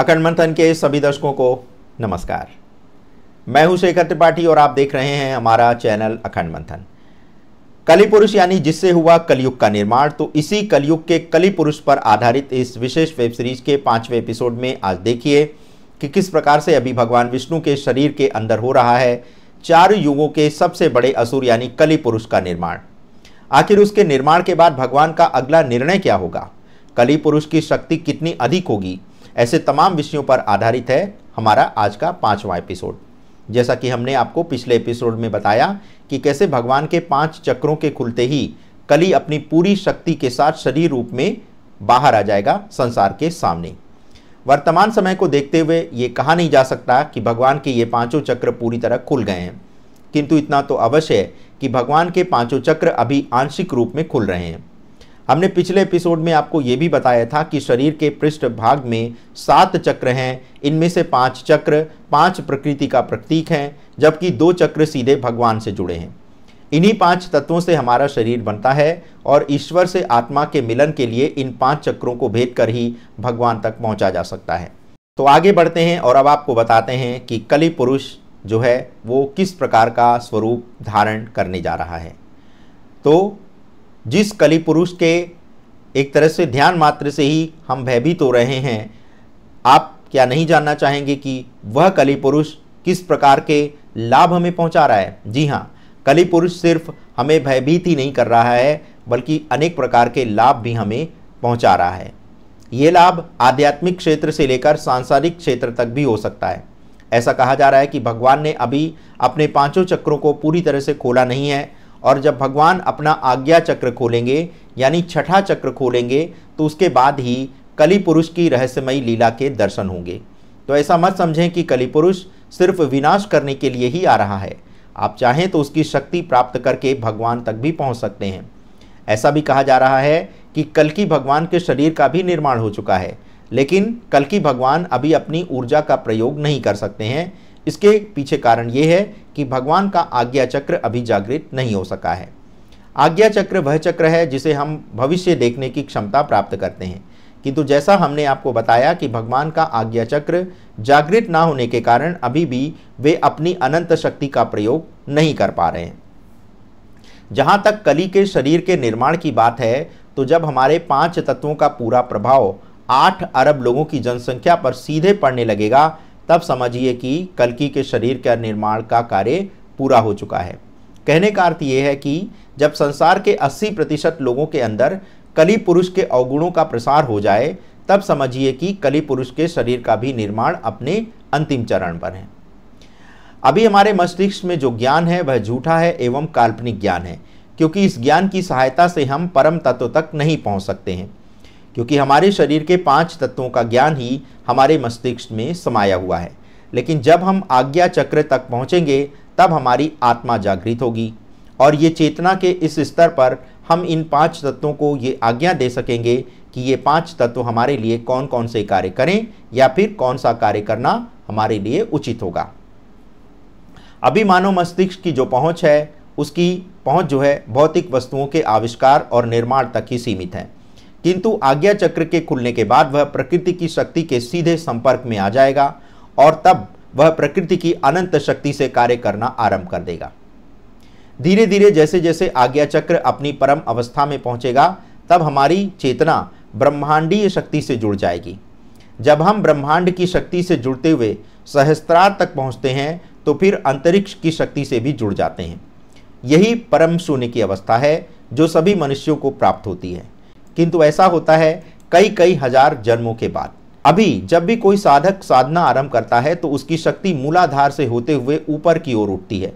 अखंड मंथन के सभी दर्शकों को नमस्कार मैं हूं शेखर त्रिपाठी और आप देख रहे हैं हमारा चैनल अखंड मंथन कली पुरुष यानी जिससे हुआ कलयुग का निर्माण तो इसी कलयुग के कली पुरुष पर आधारित इस विशेष वेब सीरीज के पांचवें एपिसोड में आज देखिए कि किस प्रकार से अभी भगवान विष्णु के शरीर के अंदर हो रहा है चार युगों के सबसे बड़े असुर यानी कली पुरुष का निर्माण आखिर उसके निर्माण के बाद भगवान का अगला निर्णय क्या होगा कली पुरुष की शक्ति कितनी अधिक होगी ऐसे तमाम विषयों पर आधारित है हमारा आज का पाँचवा एपिसोड जैसा कि हमने आपको पिछले एपिसोड में बताया कि कैसे भगवान के पांच चक्रों के खुलते ही कली अपनी पूरी शक्ति के साथ शरीर रूप में बाहर आ जाएगा संसार के सामने वर्तमान समय को देखते हुए ये कहा नहीं जा सकता कि भगवान के ये पांचों चक्र पूरी तरह खुल गए हैं किंतु इतना तो अवश्य है कि भगवान के पांचों चक्र अभी आंशिक रूप में खुल रहे हैं हमने पिछले एपिसोड में आपको ये भी बताया था कि शरीर के पृष्ठ भाग में सात चक्र हैं इनमें से पांच चक्र पांच प्रकृति का प्रतीक हैं जबकि दो चक्र सीधे भगवान से जुड़े हैं इन्हीं पांच तत्वों से हमारा शरीर बनता है और ईश्वर से आत्मा के मिलन के लिए इन पांच चक्रों को भेद कर ही भगवान तक पहुंचा जा सकता है तो आगे बढ़ते हैं और अब आपको बताते हैं कि कली पुरुष जो है वो किस प्रकार का स्वरूप धारण करने जा रहा है तो जिस कली पुरुष के एक तरह से ध्यान मात्र से ही हम भयभीत हो रहे हैं आप क्या नहीं जानना चाहेंगे कि वह कली पुरुष किस प्रकार के लाभ हमें पहुंचा रहा है जी हाँ कली पुरुष सिर्फ हमें भयभीत ही नहीं कर रहा है बल्कि अनेक प्रकार के लाभ भी हमें पहुंचा रहा है ये लाभ आध्यात्मिक क्षेत्र से लेकर सांसारिक क्षेत्र तक भी हो सकता है ऐसा कहा जा रहा है कि भगवान ने अभी अपने पांचों चक्रों को पूरी तरह से खोला नहीं है और जब भगवान अपना आज्ञा चक्र खोलेंगे यानी छठा चक्र खोलेंगे तो उसके बाद ही कली पुरुष की रहस्यमयी लीला के दर्शन होंगे तो ऐसा मत समझें कि कली पुरुष सिर्फ विनाश करने के लिए ही आ रहा है आप चाहें तो उसकी शक्ति प्राप्त करके भगवान तक भी पहुंच सकते हैं ऐसा भी कहा जा रहा है कि कलकी भगवान के शरीर का भी निर्माण हो चुका है लेकिन कलकी भगवान अभी अपनी ऊर्जा का प्रयोग नहीं कर सकते हैं इसके पीछे कारण ये है कि भगवान का आज्ञा चक्र अभी जागृत नहीं हो सका है आज्ञा चक्र वह चक्र है जिसे हम भविष्य देखने की क्षमता प्राप्त करते हैं किंतु जैसा हमने आपको बताया कि भगवान का आज्ञा चक्र जागृत ना होने के कारण अभी भी वे अपनी अनंत शक्ति का प्रयोग नहीं कर पा रहे हैं जहाँ तक कली के शरीर के निर्माण की बात है तो जब हमारे पांच तत्वों का पूरा प्रभाव आठ अरब लोगों की जनसंख्या पर सीधे पड़ने लगेगा तब समझिए कि कलकी के शरीर का निर्माण का कार्य पूरा हो चुका है कहने का अर्थ ये है कि जब संसार के 80 प्रतिशत लोगों के अंदर कली पुरुष के अवगुणों का प्रसार हो जाए तब समझिए कि कली पुरुष के शरीर का भी निर्माण अपने अंतिम चरण पर है अभी हमारे मस्तिष्क में जो ज्ञान है वह झूठा है एवं काल्पनिक ज्ञान है क्योंकि इस ज्ञान की सहायता से हम परम तत्व तक नहीं पहुंच सकते हैं क्योंकि हमारे शरीर के पांच तत्वों का ज्ञान ही हमारे मस्तिष्क में समाया हुआ है लेकिन जब हम आज्ञा चक्र तक पहुँचेंगे तब हमारी आत्मा जागृत होगी और ये चेतना के इस स्तर पर हम इन पांच तत्वों को ये आज्ञा दे सकेंगे कि ये पांच तत्व हमारे लिए कौन कौन से कार्य करें या फिर कौन सा कार्य करना हमारे लिए उचित होगा अभी मानव मस्तिष्क की जो पहुंच है उसकी पहुंच जो है भौतिक वस्तुओं के आविष्कार और निर्माण तक ही सीमित है किंतु आज्ञा चक्र के खुलने के बाद वह प्रकृति की शक्ति के सीधे संपर्क में आ जाएगा और तब वह प्रकृति की अनंत शक्ति से कार्य करना आरंभ कर देगा धीरे धीरे जैसे जैसे आज्ञा चक्र अपनी परम अवस्था में पहुंचेगा तब हमारी चेतना ब्रह्मांडीय शक्ति से जुड़ जाएगी जब हम ब्रह्मांड की शक्ति से जुड़ते हुए सहस्त्रार तक पहुंचते हैं तो फिर अंतरिक्ष की शक्ति से भी जुड़ जाते हैं यही परम शून्य की अवस्था है जो सभी मनुष्यों को प्राप्त होती है किंतु ऐसा होता है कई कई हजार जन्मों के बाद अभी जब भी कोई साधक साधना आरंभ करता है तो उसकी शक्ति मूलाधार से होते हुए ऊपर की ओर उठती है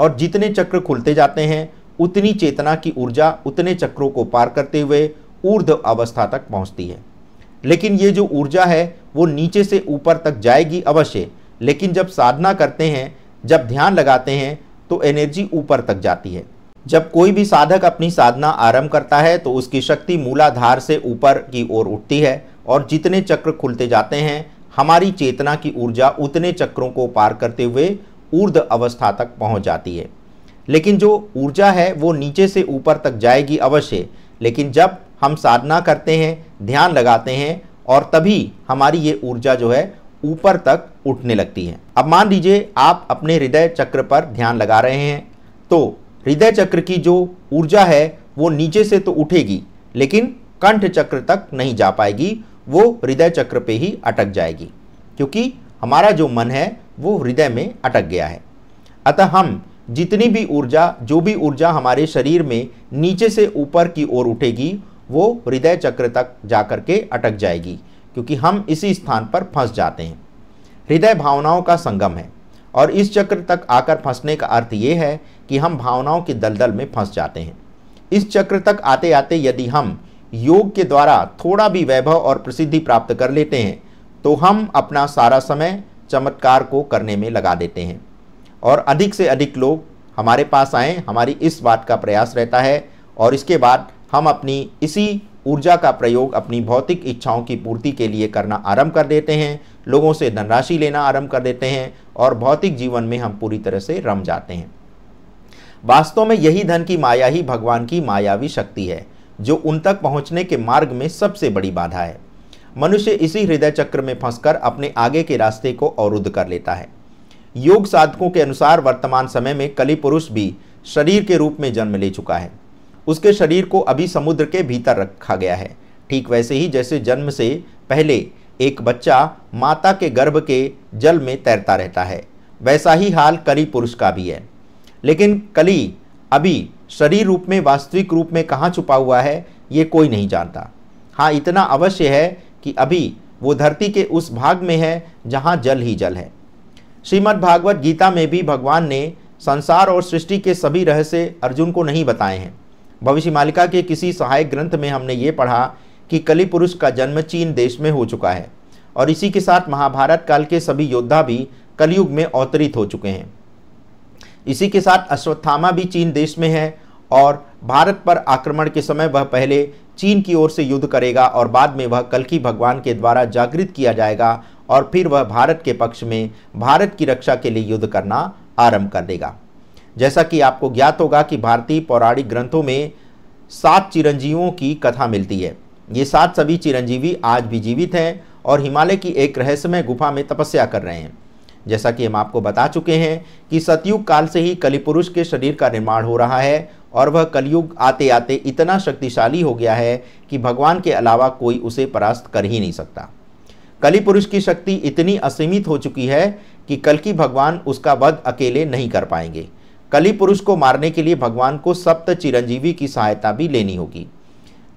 और जितने चक्र खुलते जाते हैं उतनी चेतना की ऊर्जा उतने चक्रों को पार करते हुए ऊर्ध अवस्था तक पहुंचती है लेकिन ये जो ऊर्जा है वो नीचे से ऊपर तक जाएगी अवश्य लेकिन जब साधना करते हैं जब ध्यान लगाते हैं तो एनर्जी ऊपर तक जाती है जब कोई भी साधक अपनी साधना आरंभ करता है तो उसकी शक्ति मूलाधार से ऊपर की ओर उठती है और जितने चक्र खुलते जाते हैं हमारी चेतना की ऊर्जा उतने चक्रों को पार करते हुए ऊर्ध अवस्था तक पहुंच जाती है लेकिन जो ऊर्जा है वो नीचे से ऊपर तक जाएगी अवश्य लेकिन जब हम साधना करते हैं ध्यान लगाते हैं और तभी हमारी ये ऊर्जा जो है ऊपर तक उठने लगती है अब मान लीजिए आप अपने हृदय चक्र पर ध्यान लगा रहे हैं तो हृदय चक्र की जो ऊर्जा है वो नीचे से तो उठेगी लेकिन कंठ चक्र तक नहीं जा पाएगी वो हृदय चक्र पे ही अटक जाएगी क्योंकि हमारा जो मन है वो हृदय में अटक गया है अतः हम जितनी भी ऊर्जा जो भी ऊर्जा हमारे शरीर में नीचे से ऊपर की ओर उठेगी वो हृदय चक्र तक जा कर के अटक जाएगी क्योंकि हम इसी स्थान पर फंस जाते हैं हृदय भावनाओं का संगम है और इस चक्र तक आकर फंसने का अर्थ ये है कि हम भावनाओं के दलदल में फंस जाते हैं इस चक्र तक आते आते यदि हम योग के द्वारा थोड़ा भी वैभव और प्रसिद्धि प्राप्त कर लेते हैं तो हम अपना सारा समय चमत्कार को करने में लगा देते हैं और अधिक से अधिक लोग हमारे पास आएँ हमारी इस बात का प्रयास रहता है और इसके बाद हम अपनी इसी ऊर्जा का प्रयोग अपनी भौतिक इच्छाओं की पूर्ति के लिए करना आरंभ कर देते हैं लोगों से धनराशि लेना आरंभ कर देते हैं और भौतिक जीवन में हम पूरी तरह से रम जाते हैं वास्तव में यही धन की माया ही भगवान की मायावी शक्ति है जो उन तक पहुंचने के मार्ग में सबसे बड़ी बाधा है मनुष्य इसी हृदय चक्र में फंसकर अपने आगे के रास्ते को अवरुद्ध कर लेता है योग साधकों के अनुसार वर्तमान समय में कली पुरुष भी शरीर के रूप में जन्म ले चुका है उसके शरीर को अभी समुद्र के भीतर रखा गया है ठीक वैसे ही जैसे जन्म से पहले एक बच्चा माता के गर्भ के जल में तैरता रहता है वैसा ही हाल कली पुरुष का भी है लेकिन कली अभी शरीर रूप में वास्तविक रूप में कहाँ छुपा हुआ है ये कोई नहीं जानता हाँ इतना अवश्य है कि अभी वो धरती के उस भाग में है जहाँ जल ही जल है श्रीमद् भागवत गीता में भी भगवान ने संसार और सृष्टि के सभी रहस्य अर्जुन को नहीं बताए हैं भविष्य मालिका के किसी सहायक ग्रंथ में हमने ये पढ़ा कि कली पुरुष का जन्म चीन देश में हो चुका है और इसी के साथ महाभारत काल के सभी योद्धा भी कलयुग में अवतरित हो चुके हैं इसी के साथ अश्वत्थामा भी चीन देश में है और भारत पर आक्रमण के समय वह पहले चीन की ओर से युद्ध करेगा और बाद में वह कल्कि भगवान के द्वारा जागृत किया जाएगा और फिर वह भारत के पक्ष में भारत की रक्षा के लिए युद्ध करना आरंभ कर देगा जैसा कि आपको ज्ञात होगा कि भारतीय पौराणिक ग्रंथों में सात चिरंजीवों की कथा मिलती है ये सात सभी चिरंजीवी आज भी जीवित हैं और हिमालय की एक रहस्यमय गुफा में तपस्या कर रहे हैं जैसा कि हम आपको बता चुके हैं कि सतयुग काल से ही कलिपुरुष के शरीर का निर्माण हो रहा है और वह कलयुग आते आते इतना शक्तिशाली हो गया है कि भगवान के अलावा कोई उसे परास्त कर ही नहीं सकता कलिपुरुष की शक्ति इतनी असीमित हो चुकी है कि कल की भगवान उसका वध अकेले नहीं कर पाएंगे कली पुरुष को मारने के लिए भगवान को सप्त चिरंजीवी की सहायता भी लेनी होगी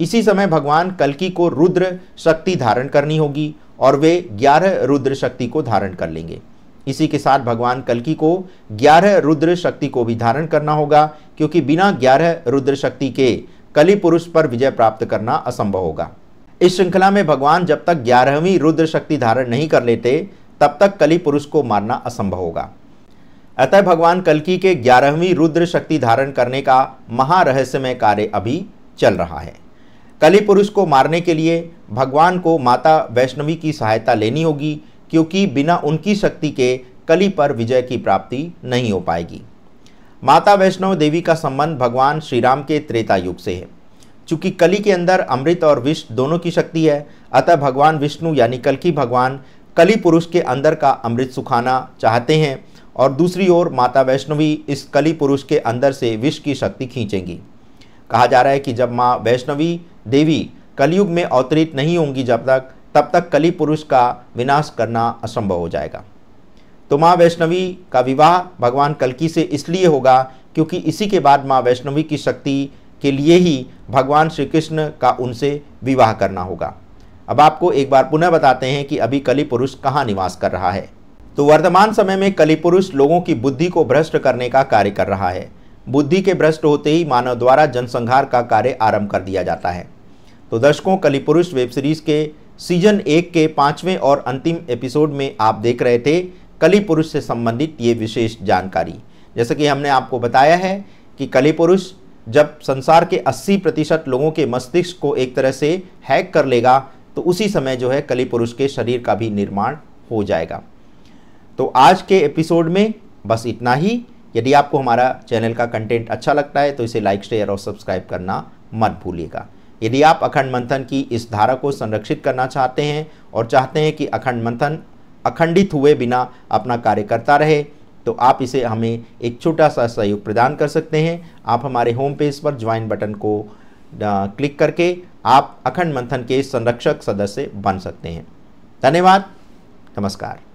इसी समय भगवान कलकी को रुद्र शक्ति धारण करनी होगी और वे ग्यारह रुद्र शक्ति को धारण कर लेंगे इसी के साथ भगवान कलकी को ग्यारह रुद्र शक्ति को भी धारण करना होगा क्योंकि बिना ग्यारह रुद्र शक्ति के कली पुरुष पर विजय प्राप्त करना असंभव होगा इस श्रृंखला में भगवान जब तक ग्यारहवीं रुद्र शक्ति धारण नहीं कर लेते तब तक कली पुरुष को मारना असंभव होगा अतः भगवान कलकी के ग्यारहवीं रुद्र शक्ति धारण करने का महारहस्यमय कार्य अभी चल रहा है कली पुरुष को मारने के लिए भगवान को माता वैष्णवी की सहायता लेनी होगी क्योंकि बिना उनकी शक्ति के कली पर विजय की प्राप्ति नहीं हो पाएगी माता वैष्णव देवी का संबंध भगवान श्री राम के त्रेता युग से है चूंकि कली के अंदर अमृत और विष दोनों की शक्ति है अतः भगवान विष्णु यानी कलकी भगवान कली पुरुष के अंदर का अमृत सुखाना चाहते हैं और दूसरी ओर माता वैष्णवी इस कली पुरुष के अंदर से विष की शक्ति खींचेंगी कहा जा रहा है कि जब माँ वैष्णवी देवी कलयुग में अवतरित नहीं होंगी जब तक तब तक कली पुरुष का विनाश करना असंभव हो जाएगा तो माँ वैष्णवी का विवाह भगवान कलकी से इसलिए होगा क्योंकि इसी के बाद माँ वैष्णवी की शक्ति के लिए ही भगवान श्री कृष्ण का उनसे विवाह करना होगा अब आपको एक बार पुनः बताते हैं कि अभी कली पुरुष कहाँ निवास कर रहा है तो वर्तमान समय में कली पुरुष लोगों की बुद्धि को भ्रष्ट करने का कार्य कर रहा है बुद्धि के भ्रष्ट होते ही मानव द्वारा जनसंहार का कार्य आरंभ कर दिया जाता है तो दर्शकों कली पुरुष वेब सीरीज़ के सीजन एक के पांचवें और अंतिम एपिसोड में आप देख रहे थे कली पुरुष से संबंधित ये विशेष जानकारी जैसे कि हमने आपको बताया है कि कली पुरुष जब संसार के 80 प्रतिशत लोगों के मस्तिष्क को एक तरह से हैक कर लेगा तो उसी समय जो है कली पुरुष के शरीर का भी निर्माण हो जाएगा तो आज के एपिसोड में बस इतना ही यदि आपको हमारा चैनल का कंटेंट अच्छा लगता है तो इसे लाइक शेयर और सब्सक्राइब करना मत भूलिएगा यदि आप अखंड मंथन की इस धारा को संरक्षित करना चाहते हैं और चाहते हैं कि अखंड मंथन अखंडित हुए बिना अपना कार्य करता रहे तो आप इसे हमें एक छोटा सा सहयोग प्रदान कर सकते हैं आप हमारे होम पेज पर ज्वाइन बटन को क्लिक करके आप अखंड मंथन के संरक्षक सदस्य बन सकते हैं धन्यवाद नमस्कार